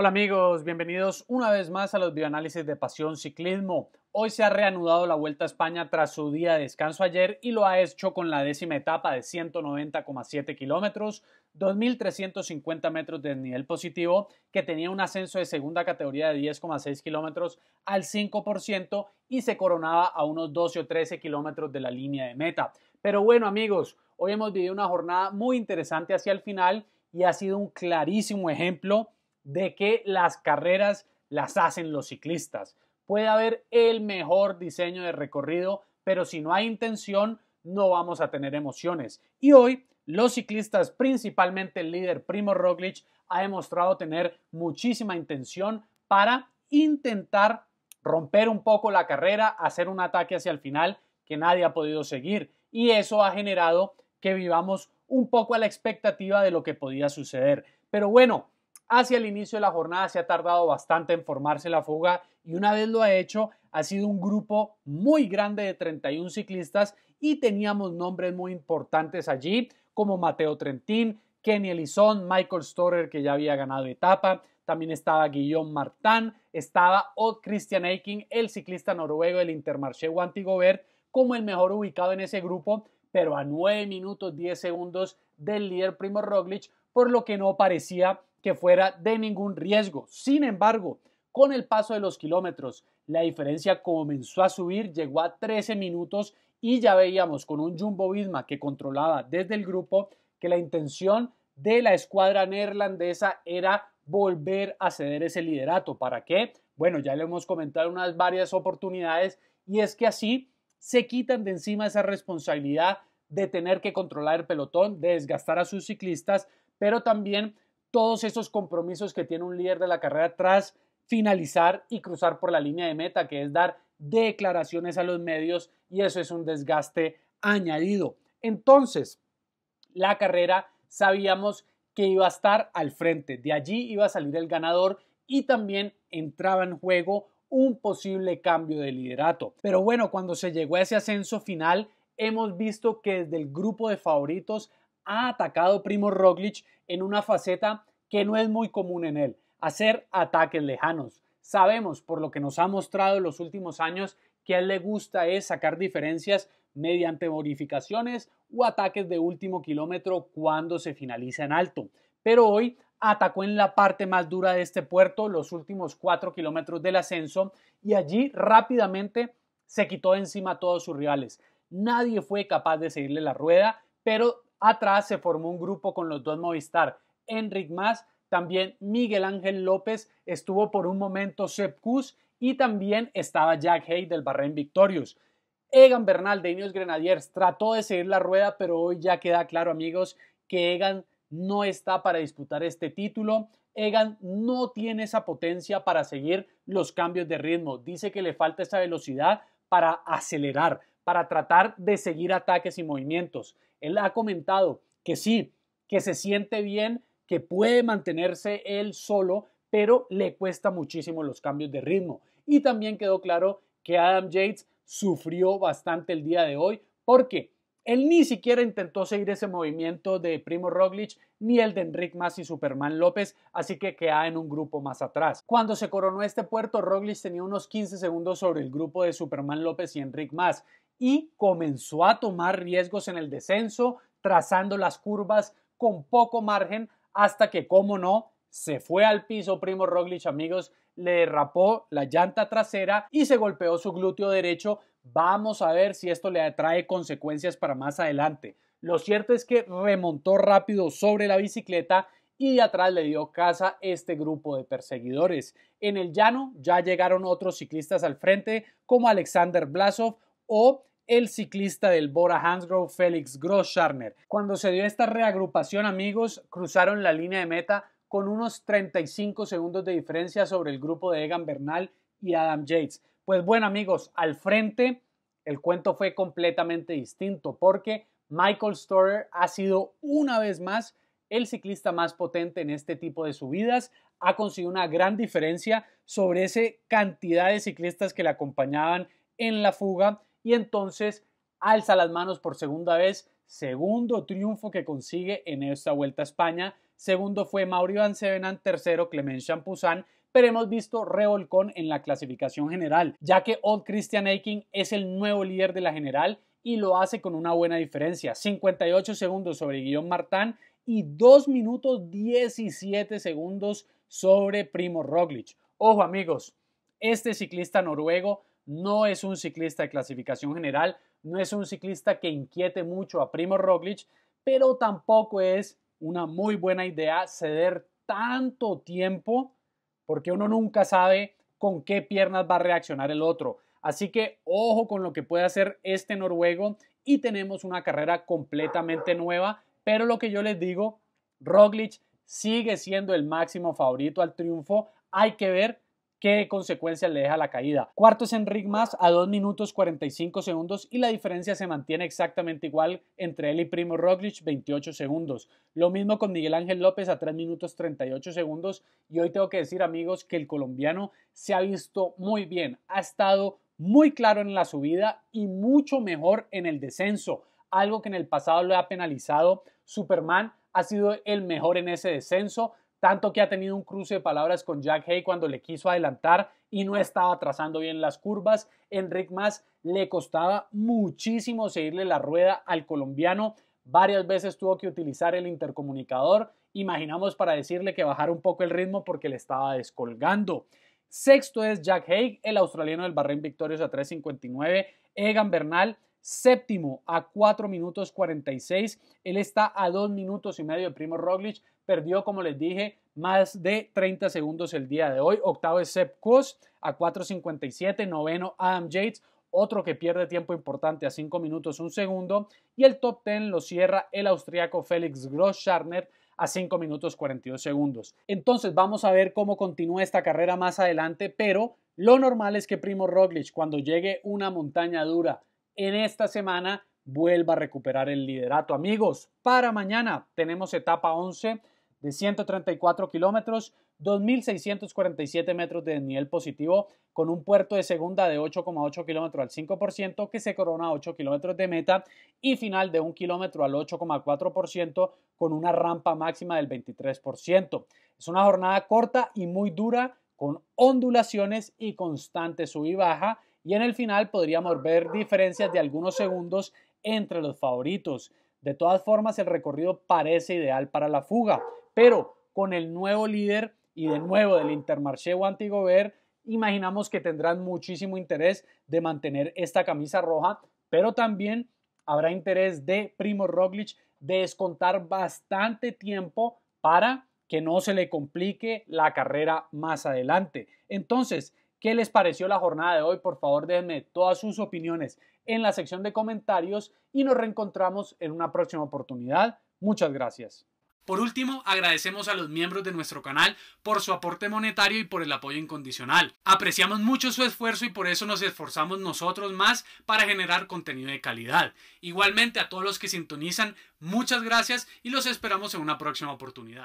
Hola amigos, bienvenidos una vez más a los bioanálisis de Pasión Ciclismo. Hoy se ha reanudado la Vuelta a España tras su día de descanso ayer y lo ha hecho con la décima etapa de 190,7 kilómetros, 2.350 metros de nivel positivo, que tenía un ascenso de segunda categoría de 10,6 kilómetros al 5% y se coronaba a unos 12 o 13 kilómetros de la línea de meta. Pero bueno amigos, hoy hemos vivido una jornada muy interesante hacia el final y ha sido un clarísimo ejemplo de que las carreras las hacen los ciclistas. Puede haber el mejor diseño de recorrido, pero si no hay intención, no vamos a tener emociones. Y hoy, los ciclistas, principalmente el líder Primo Roglic, ha demostrado tener muchísima intención para intentar romper un poco la carrera, hacer un ataque hacia el final que nadie ha podido seguir. Y eso ha generado que vivamos un poco a la expectativa de lo que podía suceder. Pero bueno, hacia el inicio de la jornada se ha tardado bastante en formarse la fuga y una vez lo ha hecho ha sido un grupo muy grande de 31 ciclistas y teníamos nombres muy importantes allí como Mateo Trentín, Kenny Elizón, Michael Storer que ya había ganado etapa, también estaba Guillaume Martin, estaba Odd Christian Eiking, el ciclista noruego del Intermarché Wantigobert como el mejor ubicado en ese grupo, pero a 9 minutos 10 segundos del líder Primo Roglic, por lo que no parecía que fuera de ningún riesgo. Sin embargo, con el paso de los kilómetros, la diferencia comenzó a subir, llegó a 13 minutos y ya veíamos con un Jumbo Visma que controlaba desde el grupo que la intención de la escuadra neerlandesa era volver a ceder ese liderato. ¿Para qué? Bueno, ya le hemos comentado unas varias oportunidades y es que así se quitan de encima esa responsabilidad de tener que controlar el pelotón, de desgastar a sus ciclistas, pero también todos esos compromisos que tiene un líder de la carrera tras finalizar y cruzar por la línea de meta, que es dar declaraciones a los medios y eso es un desgaste añadido. Entonces, la carrera sabíamos que iba a estar al frente, de allí iba a salir el ganador y también entraba en juego un posible cambio de liderato. Pero bueno, cuando se llegó a ese ascenso final, hemos visto que desde el grupo de favoritos ha atacado Primo Roglic en una faceta que no es muy común en él, hacer ataques lejanos. Sabemos, por lo que nos ha mostrado en los últimos años, que a él le gusta es sacar diferencias mediante modificaciones o ataques de último kilómetro cuando se finaliza en alto. Pero hoy atacó en la parte más dura de este puerto, los últimos cuatro kilómetros del ascenso, y allí rápidamente se quitó encima a todos sus rivales. Nadie fue capaz de seguirle la rueda, pero Atrás se formó un grupo con los dos Movistar, Enric Mas, también Miguel Ángel López, estuvo por un momento Sepp y también estaba Jack Hay del Barren Victorious. Egan Bernal de Ineos Grenadiers trató de seguir la rueda, pero hoy ya queda claro, amigos, que Egan no está para disputar este título. Egan no tiene esa potencia para seguir los cambios de ritmo. Dice que le falta esa velocidad para acelerar, para tratar de seguir ataques y movimientos. Él ha comentado que sí, que se siente bien, que puede mantenerse él solo, pero le cuesta muchísimo los cambios de ritmo. Y también quedó claro que Adam Yates sufrió bastante el día de hoy porque él ni siquiera intentó seguir ese movimiento de Primo Roglic ni el de Enric Mas y Superman López, así que queda en un grupo más atrás. Cuando se coronó este puerto, Roglic tenía unos 15 segundos sobre el grupo de Superman López y Enric Mas, y comenzó a tomar riesgos en el descenso, trazando las curvas con poco margen hasta que, como no, se fue al piso Primo Roglic, amigos, le derrapó la llanta trasera y se golpeó su glúteo derecho. Vamos a ver si esto le trae consecuencias para más adelante. Lo cierto es que remontó rápido sobre la bicicleta y atrás le dio caza este grupo de perseguidores. En el llano ya llegaron otros ciclistas al frente como Alexander Blasov o el ciclista del Bora Hansgrohe, Félix Grosscharner. Cuando se dio esta reagrupación, amigos, cruzaron la línea de meta con unos 35 segundos de diferencia sobre el grupo de Egan Bernal y Adam Yates. Pues bueno, amigos, al frente el cuento fue completamente distinto porque Michael Storer ha sido una vez más el ciclista más potente en este tipo de subidas. Ha conseguido una gran diferencia sobre esa cantidad de ciclistas que le acompañaban en la fuga y entonces alza las manos por segunda vez, segundo triunfo que consigue en esta Vuelta a España, segundo fue Mauricio Ansevenan, tercero Clemens Champuzán, pero hemos visto revolcón en la clasificación general, ya que Old Christian Eiking es el nuevo líder de la general y lo hace con una buena diferencia, 58 segundos sobre Guillaume Martán y 2 minutos 17 segundos sobre Primo Roglic. Ojo amigos, este ciclista noruego no es un ciclista de clasificación general, no es un ciclista que inquiete mucho a Primo Roglic, pero tampoco es una muy buena idea ceder tanto tiempo porque uno nunca sabe con qué piernas va a reaccionar el otro. Así que ojo con lo que puede hacer este noruego y tenemos una carrera completamente nueva, pero lo que yo les digo, Roglic sigue siendo el máximo favorito al triunfo. Hay que ver qué consecuencias le deja la caída. Cuarto es Enric Mass a 2 minutos 45 segundos y la diferencia se mantiene exactamente igual entre él y Primo Roglic, 28 segundos. Lo mismo con Miguel Ángel López a 3 minutos 38 segundos y hoy tengo que decir amigos que el colombiano se ha visto muy bien, ha estado muy claro en la subida y mucho mejor en el descenso, algo que en el pasado lo ha penalizado. Superman ha sido el mejor en ese descenso, tanto que ha tenido un cruce de palabras con Jack Hay cuando le quiso adelantar y no estaba trazando bien las curvas. Enric Mas le costaba muchísimo seguirle la rueda al colombiano. Varias veces tuvo que utilizar el intercomunicador, imaginamos para decirle que bajara un poco el ritmo porque le estaba descolgando. Sexto es Jack Haig, el australiano del barren victorios a 3.59. Egan Bernal séptimo a 4 minutos 46. Él está a 2 minutos y medio de Primo Roglic. Perdió, como les dije, más de 30 segundos el día de hoy. Octavo es Sepp Kuss a 4.57. Noveno, Adam Yates. Otro que pierde tiempo importante a 5 minutos un segundo. Y el top 10 lo cierra el austriaco Felix gross a 5 minutos 42 segundos. Entonces vamos a ver cómo continúa esta carrera más adelante, pero lo normal es que Primo Roglic cuando llegue una montaña dura en esta semana vuelva a recuperar el liderato. Amigos, para mañana tenemos etapa 11 de 134 kilómetros, 2.647 metros de nivel positivo, con un puerto de segunda de 8,8 kilómetros al 5%, que se corona a 8 kilómetros de meta, y final de 1 kilómetro al 8,4%, con una rampa máxima del 23%. Es una jornada corta y muy dura, con ondulaciones y constante sub y baja, y en el final podríamos ver diferencias de algunos segundos entre los favoritos. De todas formas, el recorrido parece ideal para la fuga, pero con el nuevo líder y de nuevo del Intermarché Ver imaginamos que tendrán muchísimo interés de mantener esta camisa roja, pero también habrá interés de Primo Roglic de descontar bastante tiempo para que no se le complique la carrera más adelante. Entonces, ¿Qué les pareció la jornada de hoy? Por favor, déjenme todas sus opiniones en la sección de comentarios y nos reencontramos en una próxima oportunidad. Muchas gracias. Por último, agradecemos a los miembros de nuestro canal por su aporte monetario y por el apoyo incondicional. Apreciamos mucho su esfuerzo y por eso nos esforzamos nosotros más para generar contenido de calidad. Igualmente a todos los que sintonizan, muchas gracias y los esperamos en una próxima oportunidad.